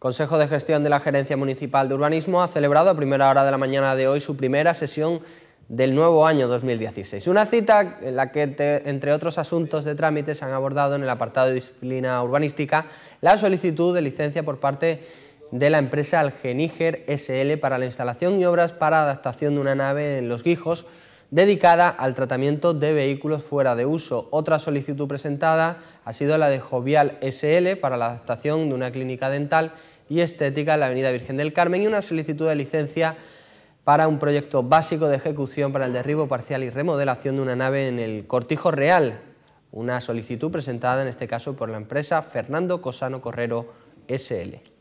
Consejo de Gestión de la Gerencia Municipal de Urbanismo ha celebrado a primera hora de la mañana de hoy su primera sesión del nuevo año 2016. Una cita en la que, entre otros asuntos de trámite, se han abordado en el apartado de disciplina urbanística la solicitud de licencia por parte de la empresa Algeníger SL para la instalación y obras para adaptación de una nave en Los Guijos, dedicada al tratamiento de vehículos fuera de uso. Otra solicitud presentada ha sido la de Jovial SL para la adaptación de una clínica dental y estética en la Avenida Virgen del Carmen y una solicitud de licencia para un proyecto básico de ejecución para el derribo parcial y remodelación de una nave en el Cortijo Real. Una solicitud presentada en este caso por la empresa Fernando Cosano Correro SL.